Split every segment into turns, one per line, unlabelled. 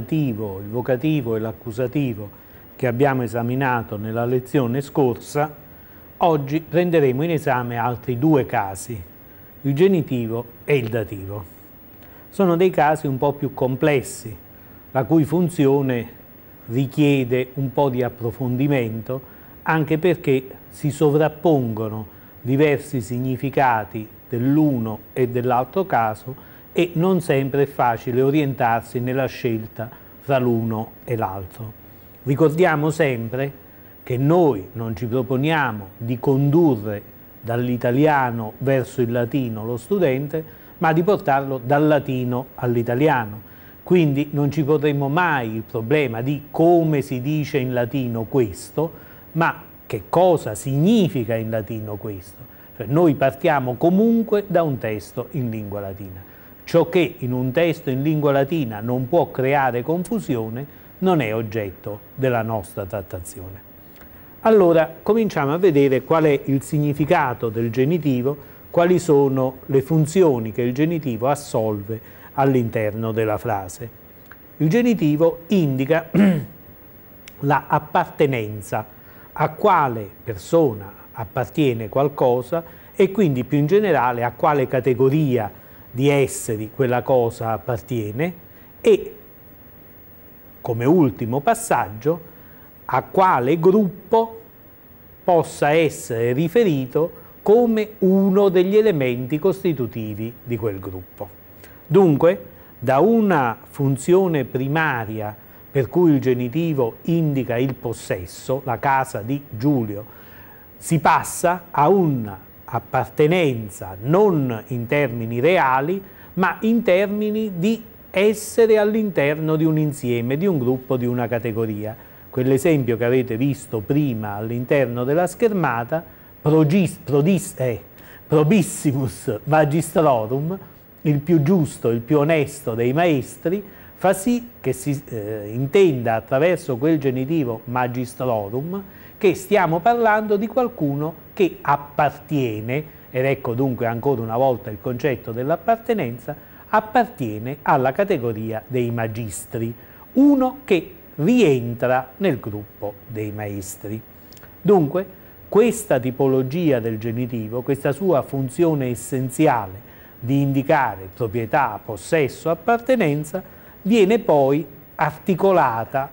nominativo, il vocativo e l'accusativo che abbiamo esaminato nella lezione scorsa, oggi prenderemo in esame altri due casi, il genitivo e il dativo. Sono dei casi un po' più complessi, la cui funzione richiede un po' di approfondimento, anche perché si sovrappongono diversi significati dell'uno e dell'altro caso e non sempre è facile orientarsi nella scelta fra l'uno e l'altro. Ricordiamo sempre che noi non ci proponiamo di condurre dall'italiano verso il latino lo studente, ma di portarlo dal latino all'italiano. Quindi non ci potremmo mai il problema di come si dice in latino questo, ma che cosa significa in latino questo. Cioè noi partiamo comunque da un testo in lingua latina. Ciò che in un testo in lingua latina non può creare confusione non è oggetto della nostra trattazione. Allora cominciamo a vedere qual è il significato del genitivo, quali sono le funzioni che il genitivo assolve all'interno della frase. Il genitivo indica la appartenenza a quale persona appartiene qualcosa e quindi più in generale a quale categoria appartiene di esseri quella cosa appartiene e come ultimo passaggio a quale gruppo possa essere riferito come uno degli elementi costitutivi di quel gruppo. Dunque, da una funzione primaria per cui il genitivo indica il possesso, la casa di Giulio, si passa a una appartenenza non in termini reali, ma in termini di essere all'interno di un insieme, di un gruppo, di una categoria. Quell'esempio che avete visto prima all'interno della schermata, progis, prodis, eh, probissimus magistrorum, il più giusto, il più onesto dei maestri, fa sì che si eh, intenda attraverso quel genitivo magistrorum che stiamo parlando di qualcuno che appartiene, ed ecco dunque ancora una volta il concetto dell'appartenenza, appartiene alla categoria dei magistri, uno che rientra nel gruppo dei maestri. Dunque, questa tipologia del genitivo, questa sua funzione essenziale di indicare proprietà, possesso, appartenenza, viene poi articolata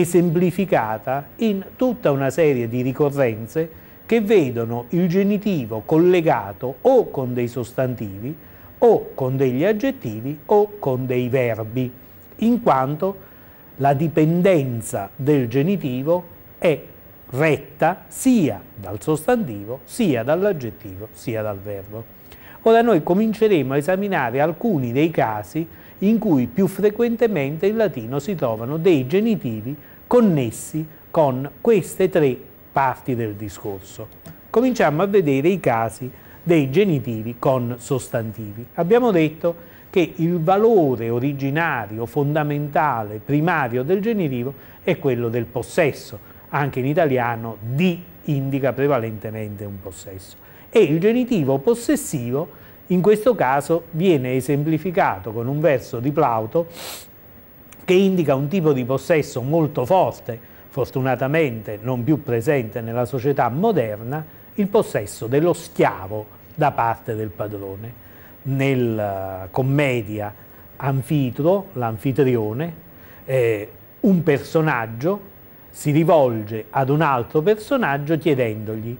esemplificata in tutta una serie di ricorrenze che vedono il genitivo collegato o con dei sostantivi o con degli aggettivi o con dei verbi, in quanto la dipendenza del genitivo è retta sia dal sostantivo, sia dall'aggettivo, sia dal verbo. Ora noi cominceremo a esaminare alcuni dei casi in cui più frequentemente in latino si trovano dei genitivi connessi con queste tre parti del discorso. Cominciamo a vedere i casi dei genitivi con sostantivi. Abbiamo detto che il valore originario, fondamentale, primario del genitivo è quello del possesso. Anche in italiano di indica prevalentemente un possesso. E il genitivo possessivo in questo caso viene esemplificato con un verso di Plauto che indica un tipo di possesso molto forte, fortunatamente non più presente nella società moderna, il possesso dello schiavo da parte del padrone. Nella eh, commedia Anfitro, l'anfitrione, eh, un personaggio si rivolge ad un altro personaggio chiedendogli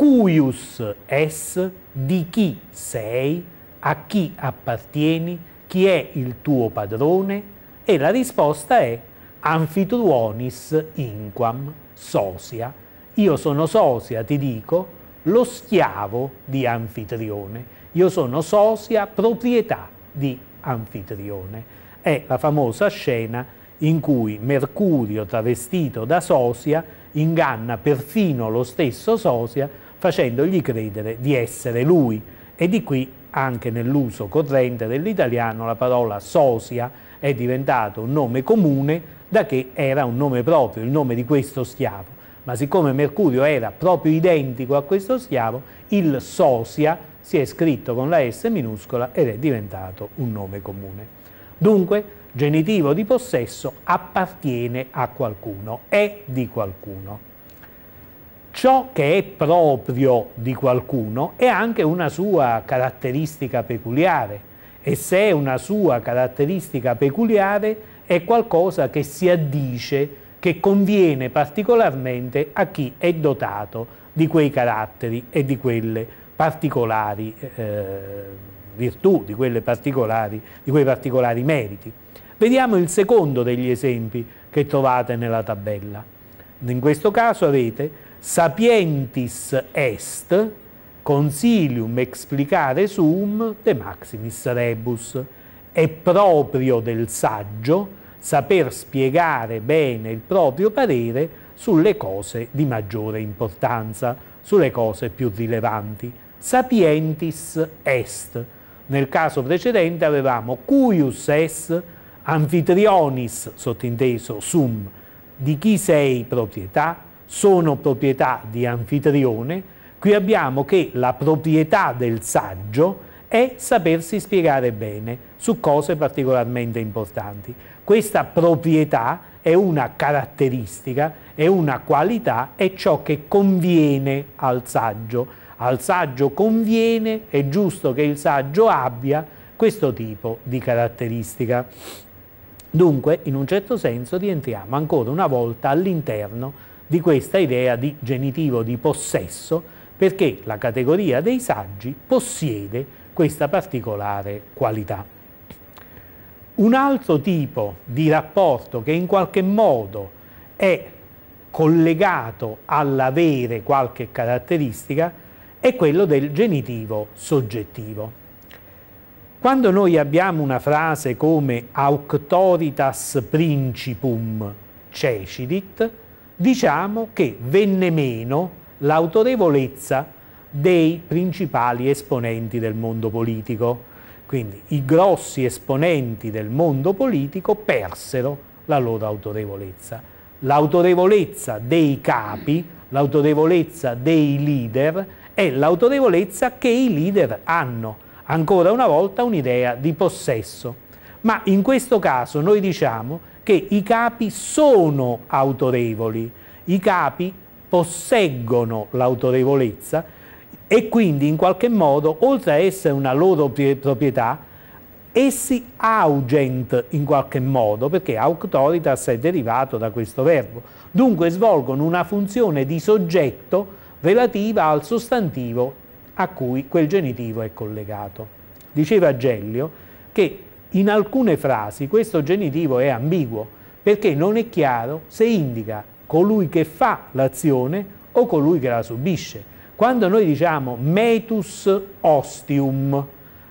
cuius es, di chi sei, a chi appartieni, chi è il tuo padrone? E la risposta è anfitrionis inquam sosia. Io sono sosia, ti dico, lo schiavo di anfitrione. Io sono sosia, proprietà di anfitrione. È la famosa scena in cui Mercurio, travestito da sosia, inganna perfino lo stesso sosia facendogli credere di essere lui e di qui anche nell'uso corrente dell'italiano la parola sosia è diventato un nome comune da che era un nome proprio, il nome di questo schiavo. Ma siccome Mercurio era proprio identico a questo schiavo, il sosia si è scritto con la S minuscola ed è diventato un nome comune. Dunque, genitivo di possesso appartiene a qualcuno, è di qualcuno ciò che è proprio di qualcuno è anche una sua caratteristica peculiare e se è una sua caratteristica peculiare è qualcosa che si addice, che conviene particolarmente a chi è dotato di quei caratteri e di quelle particolari eh, virtù, di, quelle particolari, di quei particolari meriti. Vediamo il secondo degli esempi che trovate nella tabella. In questo caso avete sapientis est consilium explicare sum de maximis rebus. È proprio del saggio saper spiegare bene il proprio parere sulle cose di maggiore importanza, sulle cose più rilevanti. Sapientis est. Nel caso precedente avevamo cuius est, anfitrionis, sottinteso, sum, di chi sei proprietà, sono proprietà di anfitrione, qui abbiamo che la proprietà del saggio è sapersi spiegare bene su cose particolarmente importanti. Questa proprietà è una caratteristica, è una qualità, è ciò che conviene al saggio. Al saggio conviene, è giusto che il saggio abbia questo tipo di caratteristica. Dunque, in un certo senso, rientriamo ancora una volta all'interno di questa idea di genitivo di possesso perché la categoria dei saggi possiede questa particolare qualità. Un altro tipo di rapporto che in qualche modo è collegato all'avere qualche caratteristica è quello del genitivo soggettivo. Quando noi abbiamo una frase come auctoritas principum cecidit, diciamo che venne meno l'autorevolezza dei principali esponenti del mondo politico. Quindi i grossi esponenti del mondo politico persero la loro autorevolezza. L'autorevolezza dei capi, l'autorevolezza dei leader è l'autorevolezza che i leader hanno, ancora una volta un'idea di possesso. Ma in questo caso noi diciamo che i capi sono autorevoli, i capi posseggono l'autorevolezza e quindi in qualche modo, oltre a essere una loro proprietà, essi augent in qualche modo, perché auctoritas è derivato da questo verbo. Dunque svolgono una funzione di soggetto relativa al sostantivo a cui quel genitivo è collegato. Diceva Gellio che in alcune frasi questo genitivo è ambiguo perché non è chiaro se indica colui che fa l'azione o colui che la subisce. Quando noi diciamo metus ostium,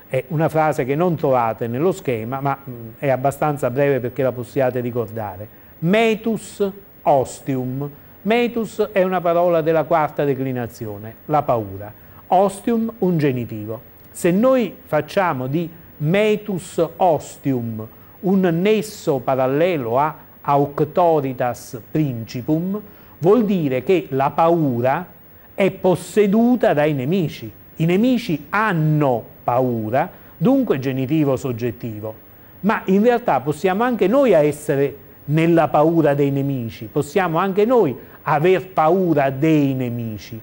è una frase che non trovate nello schema, ma mm, è abbastanza breve perché la possiate ricordare. Metus ostium. Metus è una parola della quarta declinazione, la paura. Ostium un genitivo. Se noi facciamo di metus ostium, un nesso parallelo a auctoritas principum, vuol dire che la paura è posseduta dai nemici. I nemici hanno paura, dunque genitivo soggettivo. Ma in realtà possiamo anche noi essere nella paura dei nemici, possiamo anche noi aver paura dei nemici.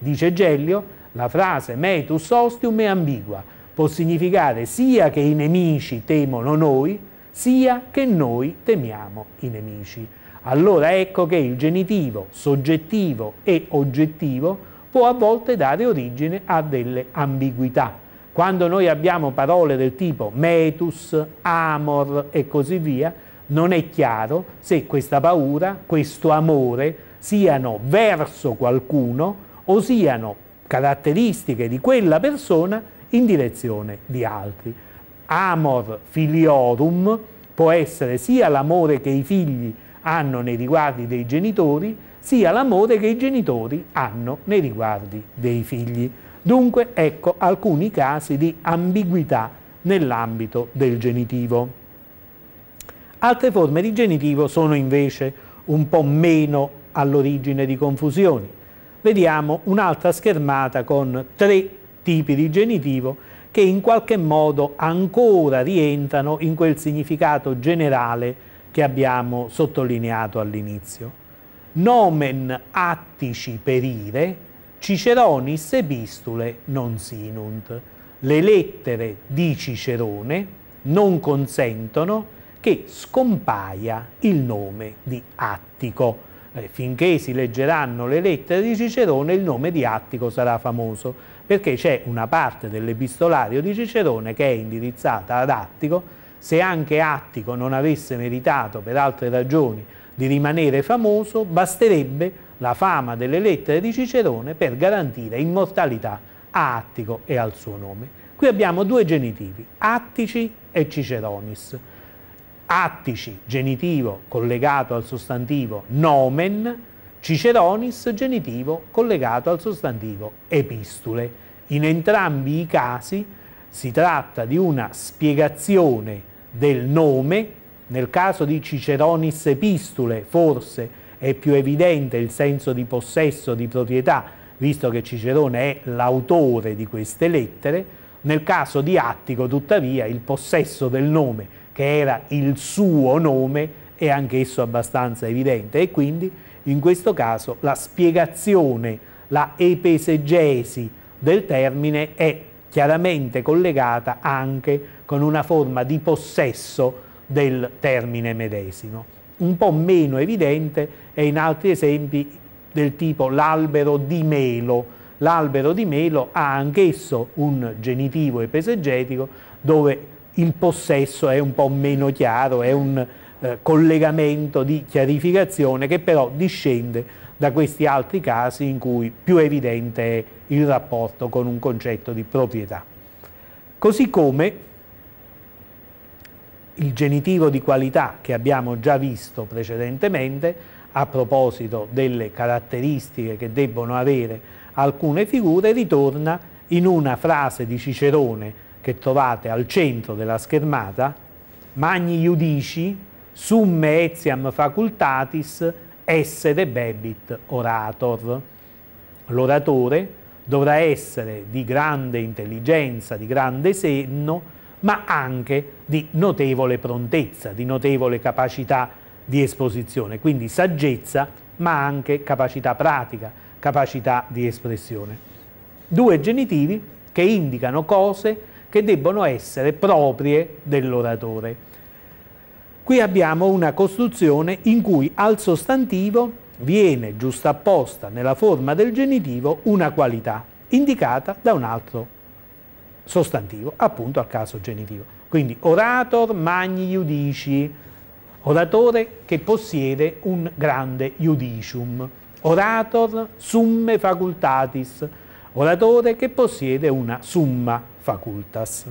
Dice Gellio, la frase metus ostium è ambigua, può significare sia che i nemici temono noi, sia che noi temiamo i nemici. Allora ecco che il genitivo soggettivo e oggettivo può a volte dare origine a delle ambiguità. Quando noi abbiamo parole del tipo metus, amor e così via, non è chiaro se questa paura, questo amore siano verso qualcuno o siano caratteristiche di quella persona in direzione di altri. Amor filiorum può essere sia l'amore che i figli hanno nei riguardi dei genitori, sia l'amore che i genitori hanno nei riguardi dei figli. Dunque ecco alcuni casi di ambiguità nell'ambito del genitivo. Altre forme di genitivo sono invece un po' meno all'origine di confusioni. Vediamo un'altra schermata con tre tipi di genitivo che in qualche modo ancora rientrano in quel significato generale che abbiamo sottolineato all'inizio. Nomen attici perire, Ciceronis epistule non sinunt. Le lettere di Cicerone non consentono che scompaia il nome di Attico. Eh, finché si leggeranno le lettere di Cicerone il nome di Attico sarà famoso perché c'è una parte dell'epistolario di Cicerone che è indirizzata ad Attico, se anche Attico non avesse meritato per altre ragioni di rimanere famoso, basterebbe la fama delle lettere di Cicerone per garantire immortalità a Attico e al suo nome. Qui abbiamo due genitivi, Attici e Ciceronis. Attici, genitivo collegato al sostantivo nomen, Ciceronis genitivo collegato al sostantivo epistule. In entrambi i casi si tratta di una spiegazione del nome, nel caso di Ciceronis epistule forse è più evidente il senso di possesso, di proprietà, visto che Cicerone è l'autore di queste lettere, nel caso di Attico tuttavia il possesso del nome, che era il suo nome, è anch'esso abbastanza evidente e quindi in questo caso la spiegazione, la epesegesi del termine è chiaramente collegata anche con una forma di possesso del termine medesimo. Un po' meno evidente è in altri esempi del tipo l'albero di melo. L'albero di melo ha anch'esso un genitivo epesegetico dove il possesso è un po' meno chiaro, è un eh, collegamento di chiarificazione che però discende da questi altri casi in cui più evidente è il rapporto con un concetto di proprietà. Così come il genitivo di qualità che abbiamo già visto precedentemente a proposito delle caratteristiche che debbono avere alcune figure ritorna in una frase di Cicerone che trovate al centro della schermata Magni iudici summe etiam facultatis esse debebit orator. L'oratore dovrà essere di grande intelligenza, di grande senno, ma anche di notevole prontezza, di notevole capacità di esposizione, quindi saggezza, ma anche capacità pratica, capacità di espressione. Due genitivi che indicano cose che debbono essere proprie dell'oratore Qui abbiamo una costruzione in cui al sostantivo viene giustapposta nella forma del genitivo una qualità indicata da un altro sostantivo, appunto al caso genitivo. Quindi orator magni iudici, oratore che possiede un grande iudicium, orator summe facultatis, oratore che possiede una summa facultas.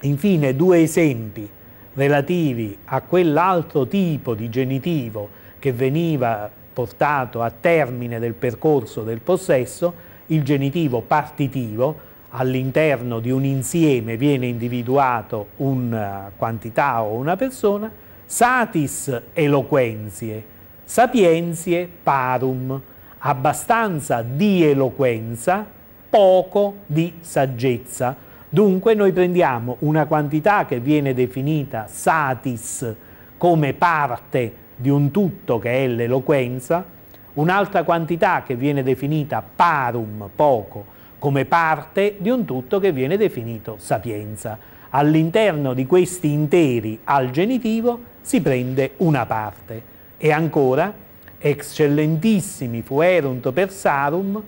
Infine due esempi relativi a quell'altro tipo di genitivo che veniva portato a termine del percorso del possesso, il genitivo partitivo, all'interno di un insieme viene individuato una eh, quantità o una persona, satis eloquenzie, sapienzie parum, abbastanza di eloquenza, poco di saggezza. Dunque noi prendiamo una quantità che viene definita satis come parte di un tutto che è l'eloquenza, un'altra quantità che viene definita parum, poco, come parte di un tutto che viene definito sapienza. All'interno di questi interi al genitivo si prende una parte. E ancora, eccellentissimi fuerunt per sarum,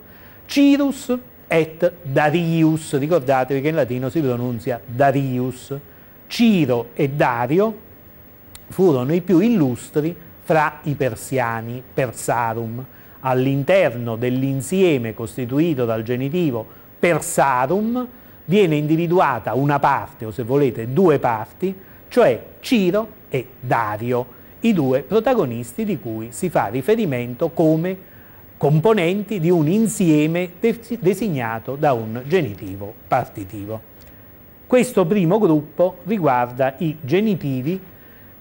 cirus et Darius, ricordatevi che in latino si pronuncia Darius. Ciro e Dario furono i più illustri fra i persiani, Persarum. All'interno dell'insieme costituito dal genitivo Persarum viene individuata una parte, o se volete due parti, cioè Ciro e Dario, i due protagonisti di cui si fa riferimento come componenti di un insieme designato da un genitivo partitivo. Questo primo gruppo riguarda i genitivi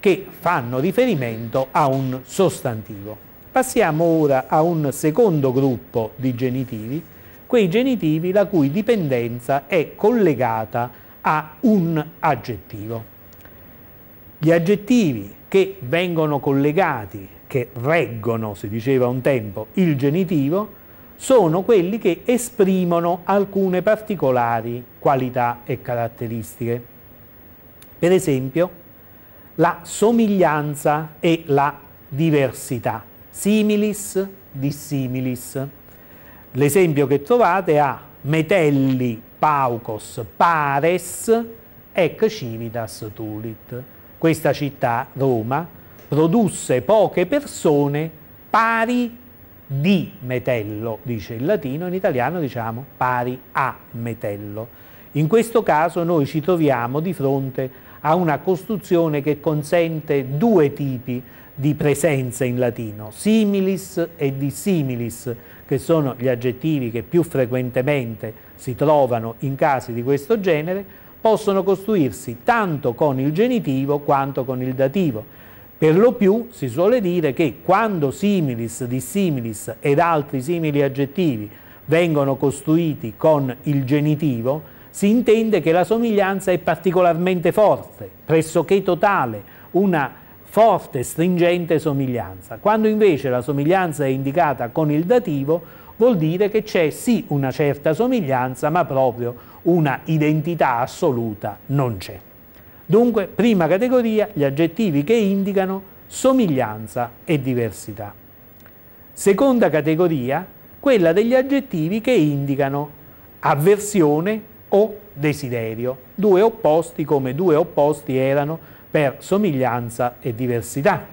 che fanno riferimento a un sostantivo. Passiamo ora a un secondo gruppo di genitivi, quei genitivi la cui dipendenza è collegata a un aggettivo. Gli aggettivi che vengono collegati che reggono, si diceva un tempo, il genitivo, sono quelli che esprimono alcune particolari qualità e caratteristiche. Per esempio, la somiglianza e la diversità, similis, dissimilis. L'esempio che trovate ha metelli paucos pares ec civitas tulit. Questa città, Roma, produsse poche persone pari di metello, dice il latino, in italiano diciamo pari a metello. In questo caso noi ci troviamo di fronte a una costruzione che consente due tipi di presenza in latino, similis e dissimilis, che sono gli aggettivi che più frequentemente si trovano in casi di questo genere, possono costruirsi tanto con il genitivo quanto con il dativo. Per lo più si suole dire che quando similis, dissimilis ed altri simili aggettivi vengono costruiti con il genitivo, si intende che la somiglianza è particolarmente forte, pressoché totale, una forte, stringente somiglianza. Quando invece la somiglianza è indicata con il dativo, vuol dire che c'è sì una certa somiglianza, ma proprio una identità assoluta non c'è. Dunque, prima categoria, gli aggettivi che indicano somiglianza e diversità. Seconda categoria, quella degli aggettivi che indicano avversione o desiderio, due opposti come due opposti erano per somiglianza e diversità.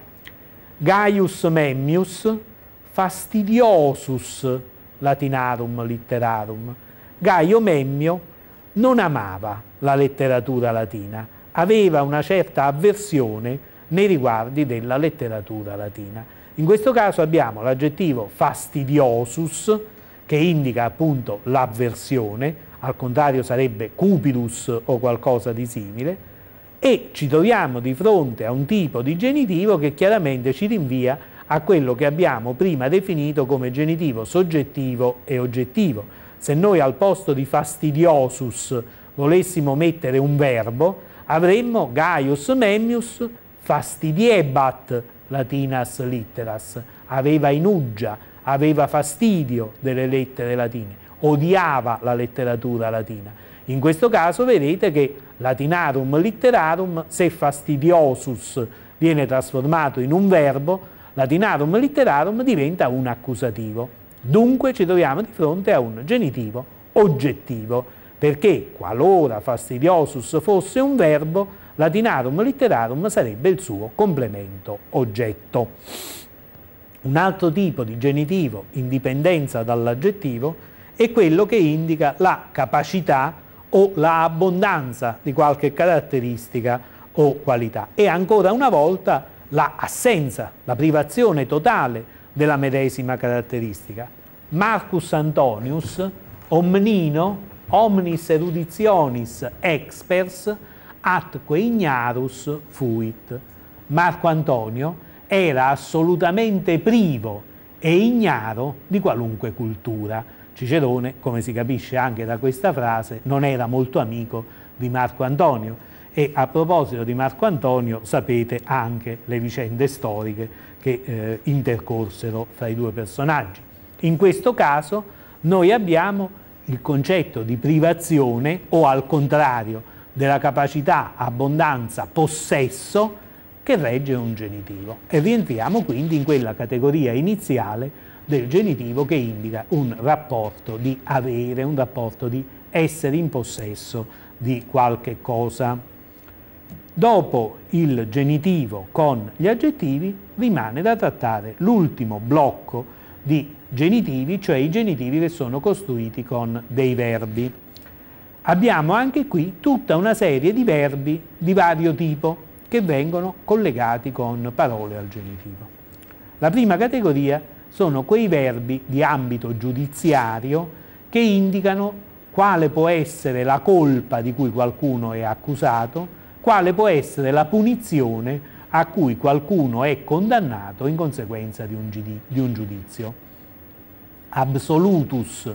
Gaius Memmius, fastidiosus latinarum litterarum. Gaio Memmio non amava la letteratura latina, aveva una certa avversione nei riguardi della letteratura latina. In questo caso abbiamo l'aggettivo fastidiosus, che indica appunto l'avversione, al contrario sarebbe cupidus o qualcosa di simile, e ci troviamo di fronte a un tipo di genitivo che chiaramente ci rinvia a quello che abbiamo prima definito come genitivo soggettivo e oggettivo. Se noi al posto di fastidiosus volessimo mettere un verbo, avremmo Gaius Memmius fastidiebat latinas litteras, aveva inuggia, aveva fastidio delle lettere latine, odiava la letteratura latina. In questo caso vedete che latinarum litterarum, se fastidiosus viene trasformato in un verbo, latinarum litterarum diventa un accusativo. Dunque ci troviamo di fronte a un genitivo oggettivo perché qualora fastidiosus fosse un verbo, latinarum litterarum sarebbe il suo complemento oggetto. Un altro tipo di genitivo in dipendenza dall'aggettivo è quello che indica la capacità o la abbondanza di qualche caratteristica o qualità e ancora una volta la assenza, la privazione totale della medesima caratteristica. Marcus Antonius, Omnino, omnis eruditionis experts atque ignarus fuit. Marco Antonio era assolutamente privo e ignaro di qualunque cultura. Cicerone, come si capisce anche da questa frase, non era molto amico di Marco Antonio. E a proposito di Marco Antonio sapete anche le vicende storiche che eh, intercorsero fra i due personaggi. In questo caso noi abbiamo il concetto di privazione o al contrario della capacità, abbondanza, possesso che regge un genitivo e rientriamo quindi in quella categoria iniziale del genitivo che indica un rapporto di avere, un rapporto di essere in possesso di qualche cosa. Dopo il genitivo con gli aggettivi rimane da trattare l'ultimo blocco di genitivi, cioè i genitivi che sono costruiti con dei verbi. Abbiamo anche qui tutta una serie di verbi di vario tipo che vengono collegati con parole al genitivo. La prima categoria sono quei verbi di ambito giudiziario che indicano quale può essere la colpa di cui qualcuno è accusato, quale può essere la punizione a cui qualcuno è condannato in conseguenza di un, giudizio absolutus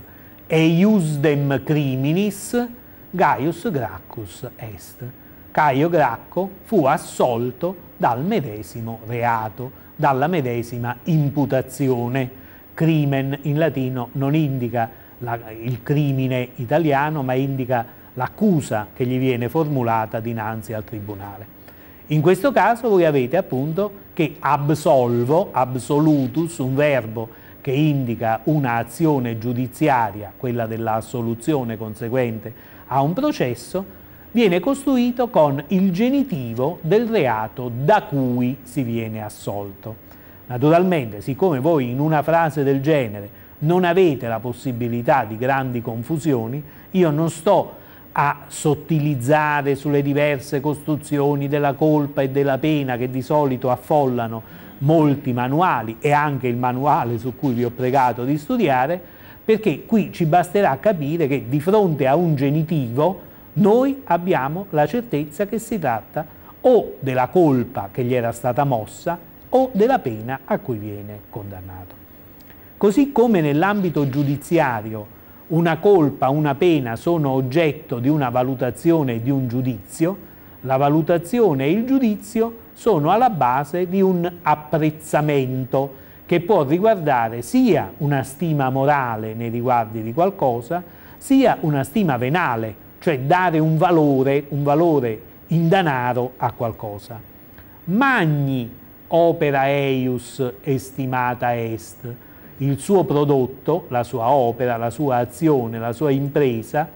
eiusdem criminis Gaius Gracchus est. Caio Gracco fu assolto dal medesimo reato, dalla medesima imputazione. Crimen in latino non indica la, il crimine italiano, ma indica l'accusa che gli viene formulata dinanzi al tribunale. In questo caso voi avete appunto che absolvo, absolutus, un verbo che indica un'azione giudiziaria, quella dell'assoluzione conseguente a un processo, viene costruito con il genitivo del reato da cui si viene assolto. Naturalmente, siccome voi in una frase del genere non avete la possibilità di grandi confusioni, io non sto a sottilizzare sulle diverse costruzioni della colpa e della pena che di solito affollano molti manuali e anche il manuale su cui vi ho pregato di studiare, perché qui ci basterà capire che di fronte a un genitivo noi abbiamo la certezza che si tratta o della colpa che gli era stata mossa o della pena a cui viene condannato. Così come nell'ambito giudiziario una colpa, una pena sono oggetto di una valutazione e di un giudizio, la valutazione e il giudizio sono alla base di un apprezzamento che può riguardare sia una stima morale nei riguardi di qualcosa, sia una stima venale, cioè dare un valore, un valore in danaro a qualcosa. Magni opera eius estimata est, il suo prodotto, la sua opera, la sua azione, la sua impresa,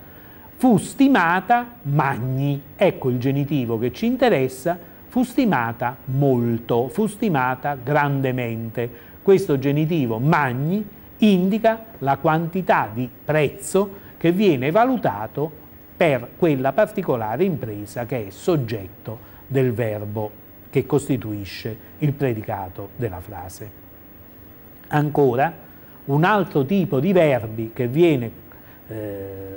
fu stimata magni, ecco il genitivo che ci interessa, fu stimata molto, fu stimata grandemente. Questo genitivo magni indica la quantità di prezzo che viene valutato per quella particolare impresa che è soggetto del verbo che costituisce il predicato della frase. Ancora, un altro tipo di verbi che viene eh,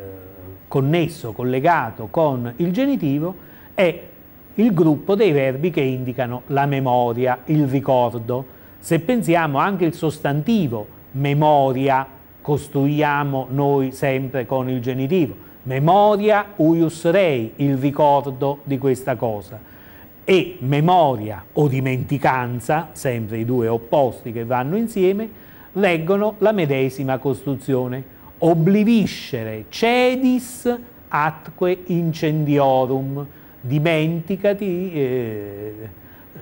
connesso, collegato con il genitivo è il gruppo dei verbi che indicano la memoria, il ricordo. Se pensiamo anche il sostantivo memoria, costruiamo noi sempre con il genitivo. Memoria uius rei, il ricordo di questa cosa. E memoria o dimenticanza, sempre i due opposti che vanno insieme, leggono la medesima costruzione obliviscere cedis atque incendiorum, dimenticati eh, eh,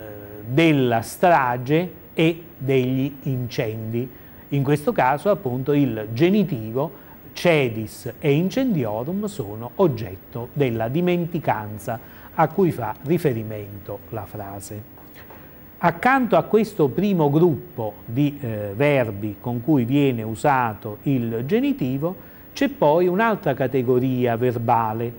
della strage e degli incendi. In questo caso appunto il genitivo cedis e incendiorum sono oggetto della dimenticanza a cui fa riferimento la frase. Accanto a questo primo gruppo di eh, verbi con cui viene usato il genitivo c'è poi un'altra categoria verbale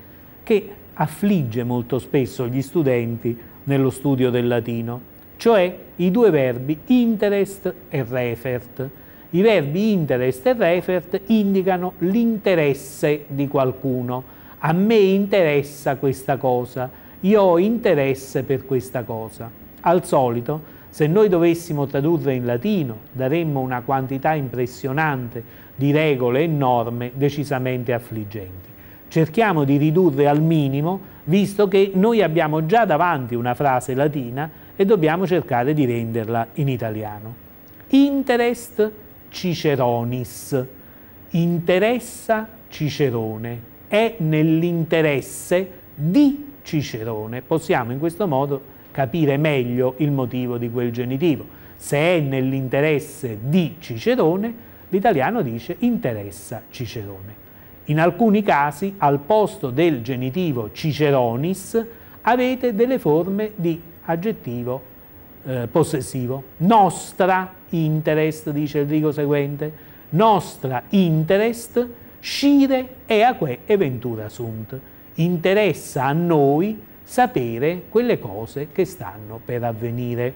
che affligge molto spesso gli studenti nello studio del latino, cioè i due verbi interest e refert. I verbi interest e refert indicano l'interesse di qualcuno. A me interessa questa cosa, io ho interesse per questa cosa. Al solito, se noi dovessimo tradurre in latino, daremmo una quantità impressionante di regole e norme decisamente affliggenti. Cerchiamo di ridurre al minimo, visto che noi abbiamo già davanti una frase latina e dobbiamo cercare di renderla in italiano. Interest Ciceronis, interessa Cicerone, è nell'interesse di Cicerone. Possiamo in questo modo capire meglio il motivo di quel genitivo. Se è nell'interesse di Cicerone, l'italiano dice interessa Cicerone. In alcuni casi, al posto del genitivo Ciceronis, avete delle forme di aggettivo eh, possessivo. Nostra interest, dice il rigo seguente, nostra interest, scire e aque eventura sunt. Interessa a noi sapere quelle cose che stanno per avvenire,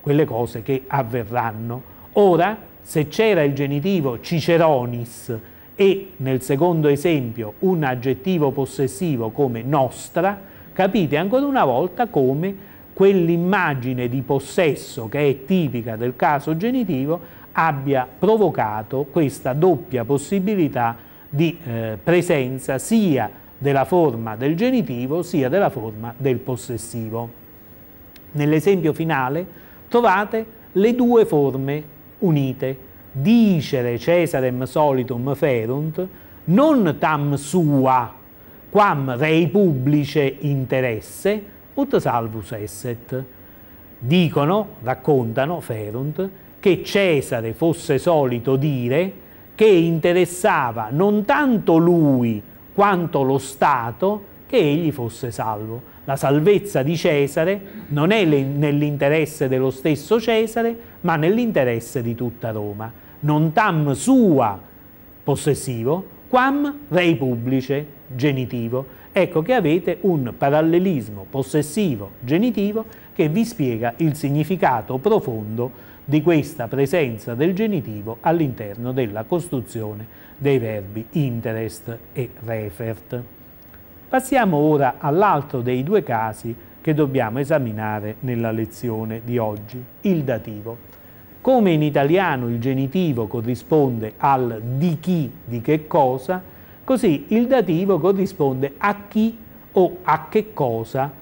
quelle cose che avverranno. Ora, se c'era il genitivo ciceronis e nel secondo esempio un aggettivo possessivo come nostra, capite ancora una volta come quell'immagine di possesso che è tipica del caso genitivo abbia provocato questa doppia possibilità di eh, presenza sia della forma del genitivo sia della forma del possessivo. Nell'esempio finale trovate le due forme unite. Dicere Cesarem solitum ferunt, non tam sua, quam rei publice interesse, ut salvus esset. Dicono, raccontano, ferunt, che Cesare fosse solito dire che interessava non tanto lui quanto lo Stato che egli fosse salvo. La salvezza di Cesare non è nell'interesse dello stesso Cesare, ma nell'interesse di tutta Roma. Non tam sua possessivo, quam rei publice genitivo. Ecco che avete un parallelismo possessivo genitivo che vi spiega il significato profondo di questa presenza del genitivo all'interno della costruzione dei verbi interest e refert. Passiamo ora all'altro dei due casi che dobbiamo esaminare nella lezione di oggi, il dativo. Come in italiano il genitivo corrisponde al di chi, di che cosa, così il dativo corrisponde a chi o a che cosa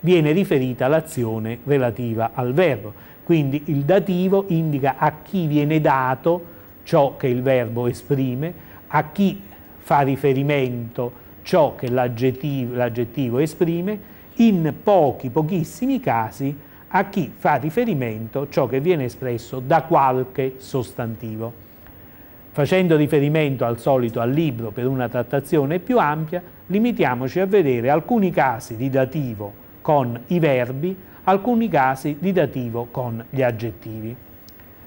viene riferita l'azione relativa al verbo. Quindi il dativo indica a chi viene dato ciò che il verbo esprime, a chi fa riferimento ciò che l'aggettivo esprime, in pochi, pochissimi casi a chi fa riferimento ciò che viene espresso da qualche sostantivo. Facendo riferimento al solito al libro per una trattazione più ampia, limitiamoci a vedere alcuni casi di dativo con i verbi, alcuni casi di dativo con gli aggettivi.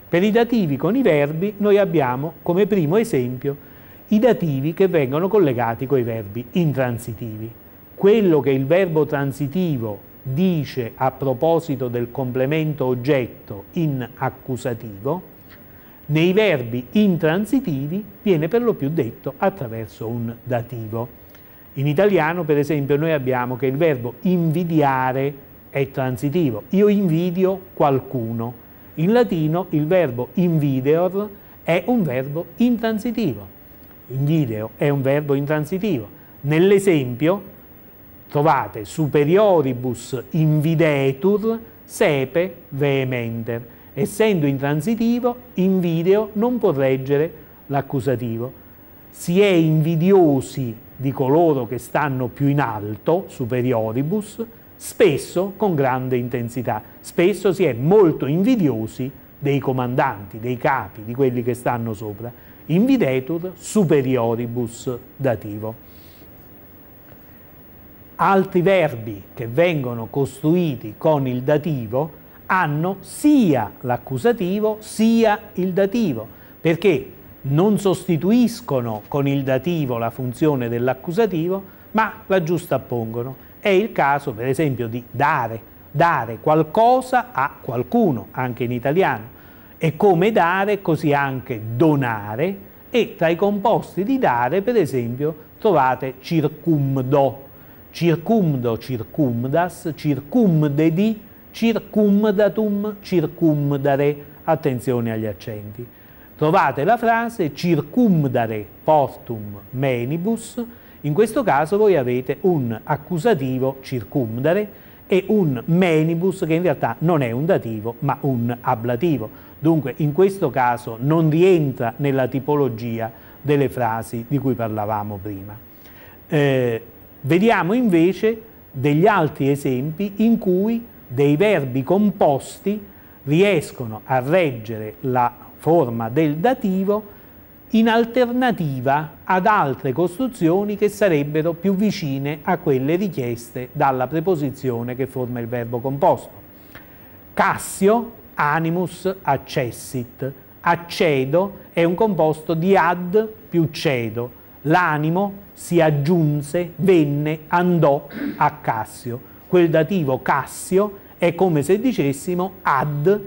Per i dativi con i verbi noi abbiamo come primo esempio i dativi che vengono collegati con i verbi intransitivi. Quello che il verbo transitivo dice a proposito del complemento oggetto in accusativo, nei verbi intransitivi viene per lo più detto attraverso un dativo. In italiano, per esempio, noi abbiamo che il verbo invidiare è transitivo. Io invidio qualcuno. In latino il verbo invideor è un verbo intransitivo. Invideo è un verbo intransitivo. Nell'esempio trovate superioribus invidetur sepe vehementer. Essendo intransitivo, invideo non può reggere l'accusativo. Si è invidiosi di coloro che stanno più in alto, superioribus, spesso con grande intensità, spesso si è molto invidiosi dei comandanti, dei capi, di quelli che stanno sopra, invidetur superioribus dativo. Altri verbi che vengono costruiti con il dativo hanno sia l'accusativo sia il dativo, perché non sostituiscono con il dativo la funzione dell'accusativo, ma la giustappongono è il caso per esempio di dare, dare qualcosa a qualcuno, anche in italiano, e come dare così anche donare e tra i composti di dare per esempio trovate circumdo, circumdo, circumdas, circumdedi, circumdatum, circumdare, attenzione agli accenti. Trovate la frase circumdare portum menibus, in questo caso voi avete un accusativo circumdare e un menibus che in realtà non è un dativo ma un ablativo. Dunque in questo caso non rientra nella tipologia delle frasi di cui parlavamo prima. Eh, vediamo invece degli altri esempi in cui dei verbi composti riescono a reggere la forma del dativo in alternativa ad altre costruzioni che sarebbero più vicine a quelle richieste dalla preposizione che forma il verbo composto. Cassio, animus, accessit. Accedo è un composto di ad più cedo. L'animo si aggiunse, venne, andò a Cassio. Quel dativo Cassio è come se dicessimo ad,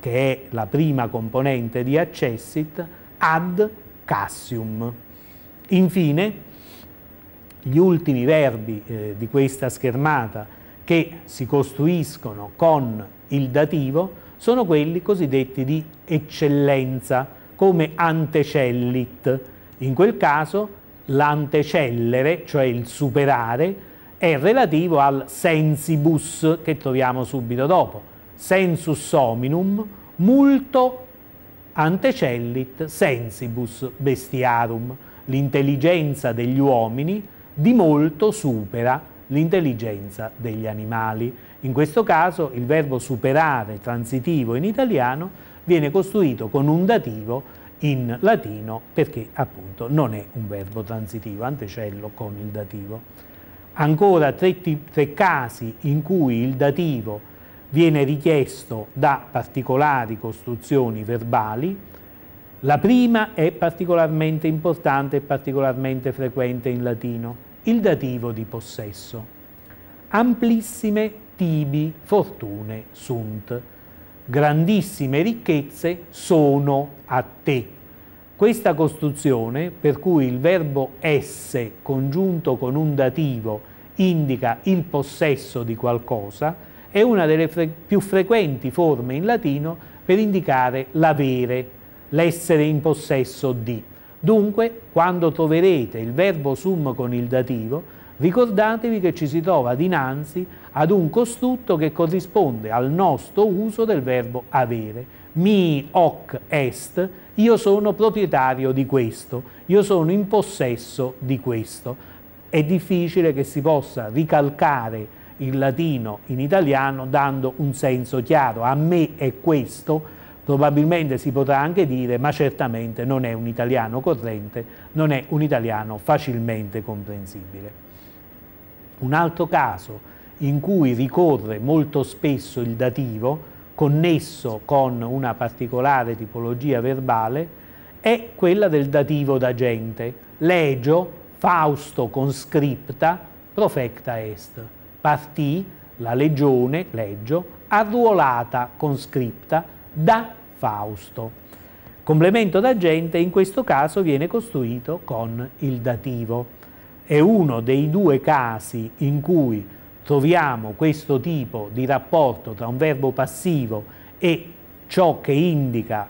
che è la prima componente di accessit, ad Cassium. Infine, gli ultimi verbi eh, di questa schermata che si costruiscono con il dativo sono quelli cosiddetti di eccellenza, come antecellit. In quel caso l'antecellere, cioè il superare, è relativo al sensibus che troviamo subito dopo. Sensus hominum, multo antecellit sensibus bestiarum, l'intelligenza degli uomini di molto supera l'intelligenza degli animali. In questo caso il verbo superare transitivo in italiano viene costruito con un dativo in latino perché appunto non è un verbo transitivo, antecello con il dativo. Ancora tre, tre casi in cui il dativo è viene richiesto da particolari costruzioni verbali. La prima è particolarmente importante e particolarmente frequente in latino, il dativo di possesso. Amplissime tibi fortune sunt. Grandissime ricchezze sono a te. Questa costruzione, per cui il verbo esse congiunto con un dativo indica il possesso di qualcosa, è una delle fre più frequenti forme in latino per indicare l'avere, l'essere in possesso di. Dunque, quando troverete il verbo sum con il dativo, ricordatevi che ci si trova dinanzi ad un costrutto che corrisponde al nostro uso del verbo avere. Mi hoc est, io sono proprietario di questo, io sono in possesso di questo. È difficile che si possa ricalcare il latino in italiano dando un senso chiaro. A me è questo, probabilmente si potrà anche dire, ma certamente non è un italiano corrente, non è un italiano facilmente comprensibile. Un altro caso in cui ricorre molto spesso il dativo, connesso con una particolare tipologia verbale, è quella del dativo d'agente, legio, Fausto conscripta, profecta est partì la legione, leggio, arruolata, conscripta da Fausto. Complemento d'agente in questo caso viene costruito con il dativo. È uno dei due casi in cui troviamo questo tipo di rapporto tra un verbo passivo e ciò che indica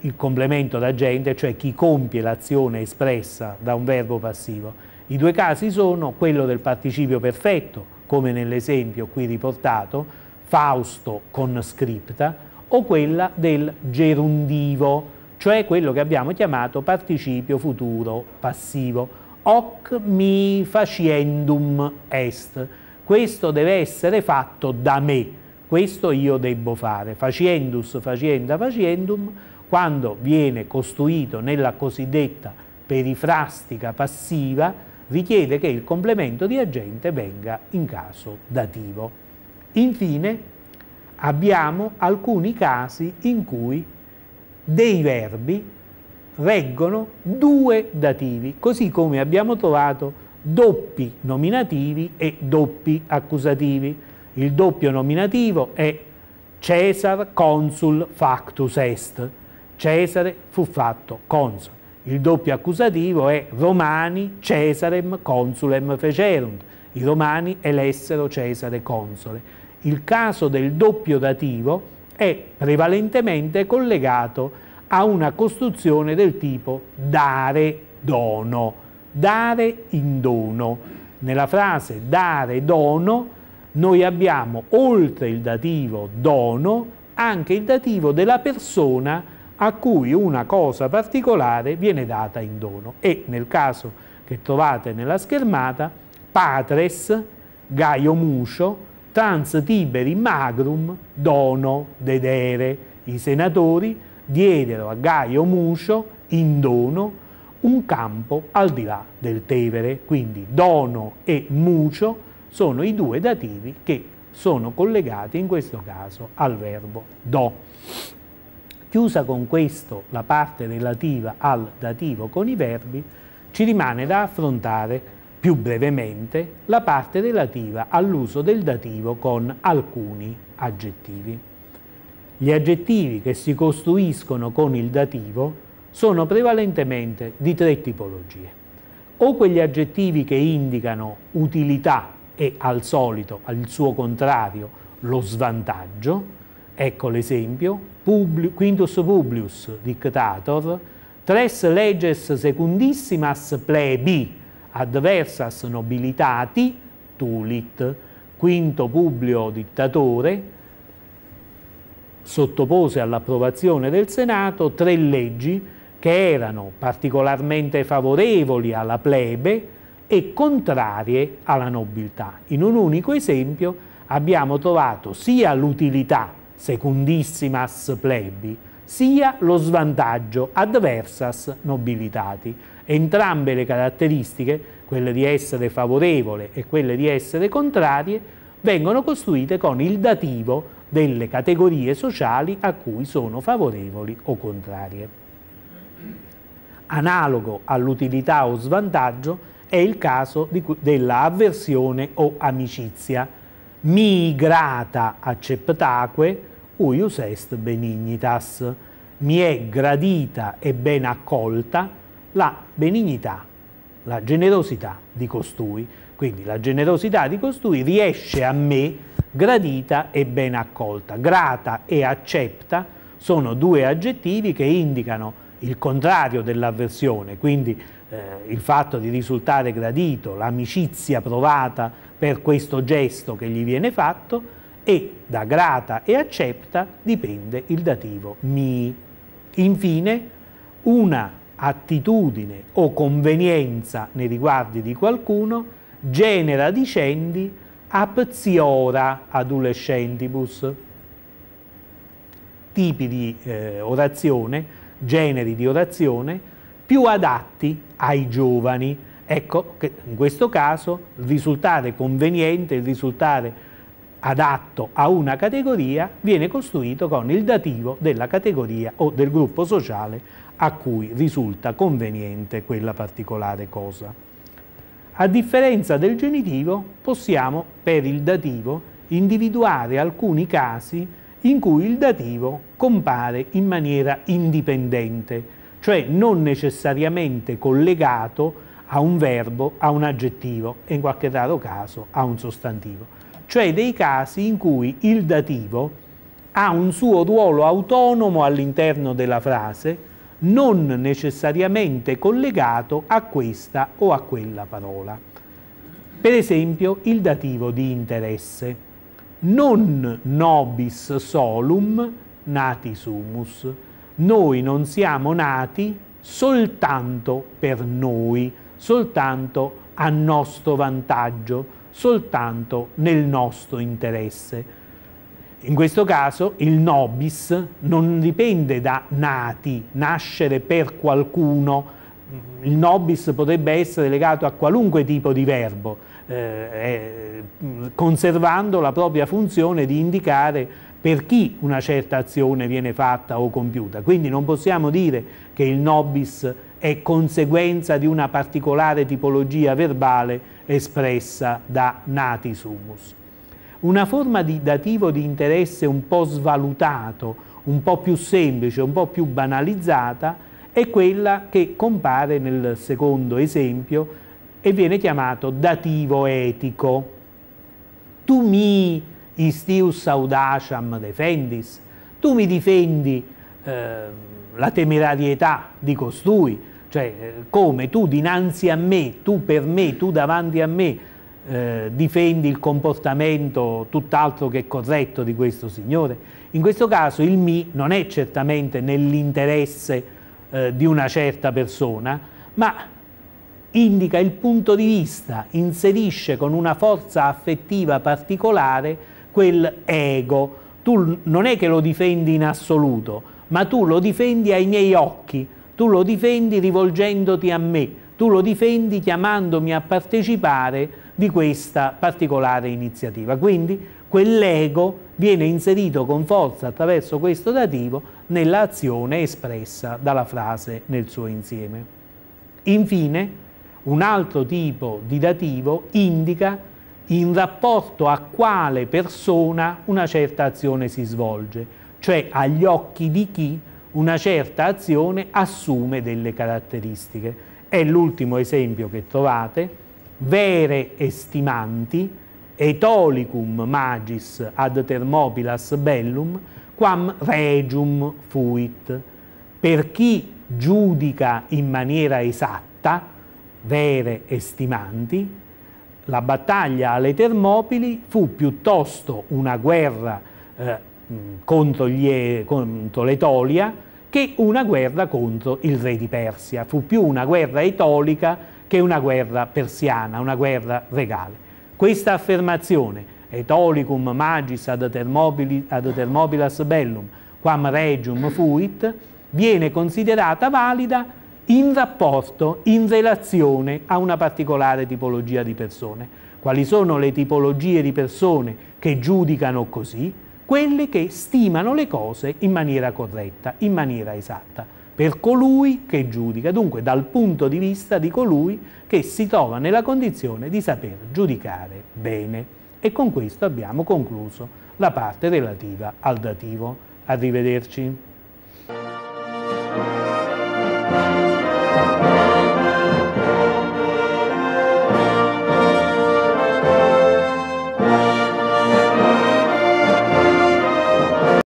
il complemento d'agente, cioè chi compie l'azione espressa da un verbo passivo. I due casi sono quello del participio perfetto, come nell'esempio qui riportato, Fausto con scripta, o quella del gerundivo, cioè quello che abbiamo chiamato participio futuro passivo. Hoc mi faciendum est. Questo deve essere fatto da me, questo io debbo fare. Faciendus, facienda, faciendum, quando viene costruito nella cosiddetta perifrastica passiva, richiede che il complemento di agente venga in caso dativo. Infine abbiamo alcuni casi in cui dei verbi reggono due dativi, così come abbiamo trovato doppi nominativi e doppi accusativi. Il doppio nominativo è Cesar consul factus est, Cesare fu fatto consul. Il doppio accusativo è Romani Cesarem consulem Fecerum. I romani elessero Cesare console. Il caso del doppio dativo è prevalentemente collegato a una costruzione del tipo dare dono, dare in dono. Nella frase dare dono noi abbiamo oltre il dativo dono anche il dativo della persona a cui una cosa particolare viene data in dono e nel caso che trovate nella schermata patres Gaio Muscio trans tiberi magrum dono dedere i senatori diedero a Gaio Muscio in dono un campo al di là del Tevere quindi dono e mucio sono i due dativi che sono collegati in questo caso al verbo do Chiusa con questo la parte relativa al dativo con i verbi, ci rimane da affrontare più brevemente la parte relativa all'uso del dativo con alcuni aggettivi. Gli aggettivi che si costruiscono con il dativo sono prevalentemente di tre tipologie. O quegli aggettivi che indicano utilità e al solito, al suo contrario, lo svantaggio, ecco l'esempio, Quintus Publius Dictator, tres leges secundissimas plebi adversas nobilitati tulit, Quinto Publio Dittatore, sottopose all'approvazione del Senato tre leggi che erano particolarmente favorevoli alla plebe e contrarie alla nobiltà. In un unico esempio abbiamo trovato sia l'utilità secundissimas plebi, sia lo svantaggio adversas nobilitati. Entrambe le caratteristiche, quelle di essere favorevole e quelle di essere contrarie, vengono costruite con il dativo delle categorie sociali a cui sono favorevoli o contrarie. Analogo all'utilità o svantaggio è il caso della avversione o amicizia, Mi grata acceptaque, Uius est benignitas, mi è gradita e ben accolta la benignità, la generosità di costui. Quindi la generosità di costui riesce a me gradita e ben accolta. Grata e accetta sono due aggettivi che indicano il contrario dell'avversione, quindi eh, il fatto di risultare gradito, l'amicizia provata per questo gesto che gli viene fatto, e da grata e accetta dipende il dativo mi. Infine, una attitudine o convenienza nei riguardi di qualcuno genera dicendi apziora adolescentibus. Tipi di eh, orazione, generi di orazione più adatti ai giovani. Ecco che in questo caso il risultare conveniente, il risultare adatto a una categoria viene costruito con il dativo della categoria o del gruppo sociale a cui risulta conveniente quella particolare cosa. A differenza del genitivo, possiamo per il dativo individuare alcuni casi in cui il dativo compare in maniera indipendente, cioè non necessariamente collegato a un verbo, a un aggettivo e in qualche raro caso a un sostantivo cioè dei casi in cui il dativo ha un suo ruolo autonomo all'interno della frase, non necessariamente collegato a questa o a quella parola. Per esempio il dativo di interesse. Non nobis solum nati sumus. Noi non siamo nati soltanto per noi, soltanto a nostro vantaggio, soltanto nel nostro interesse. In questo caso il nobis non dipende da nati, nascere per qualcuno, il nobis potrebbe essere legato a qualunque tipo di verbo, eh, eh conservando la propria funzione di indicare per chi una certa azione viene fatta o compiuta. Quindi non possiamo dire che il nobis è conseguenza di una particolare tipologia verbale espressa da nati sumus. Una forma di dativo di interesse un po' svalutato, un po' più semplice, un po' più banalizzata, è quella che compare nel secondo esempio e viene chiamato dativo etico. Tu mi istius audaciam defendis, tu mi difendi eh, la temerarietà di costui, cioè, eh, come tu dinanzi a me, tu per me, tu davanti a me, eh, difendi il comportamento tutt'altro che corretto di questo signore? In questo caso il mi non è certamente nell'interesse eh, di una certa persona, ma indica il punto di vista, inserisce con una forza affettiva particolare quel ego. Tu non è che lo difendi in assoluto, ma tu lo difendi ai miei occhi, tu lo difendi rivolgendoti a me, tu lo difendi chiamandomi a partecipare di questa particolare iniziativa. Quindi quell'ego viene inserito con forza attraverso questo dativo nell'azione espressa dalla frase nel suo insieme. Infine, un altro tipo di dativo indica in rapporto a quale persona una certa azione si svolge, cioè agli occhi di chi una certa azione assume delle caratteristiche. È l'ultimo esempio che trovate, vere estimanti, etolicum magis ad termopilas bellum, quam regium fuit. Per chi giudica in maniera esatta, vere estimanti, la battaglia alle Termopili fu piuttosto una guerra eh, Mm. contro, gli, contro l'Etolia che una guerra contro il re di Persia. Fu più una guerra etolica che una guerra persiana, una guerra regale. Questa affermazione, etolicum magis ad, termobili, ad termobilas bellum, quam regium fuit, viene considerata valida in rapporto, in relazione a una particolare tipologia di persone. Quali sono le tipologie di persone che giudicano così? quelli che stimano le cose in maniera corretta, in maniera esatta, per colui che giudica, dunque dal punto di vista di colui che si trova nella condizione di saper giudicare bene. E con questo abbiamo concluso la parte relativa al dativo. Arrivederci.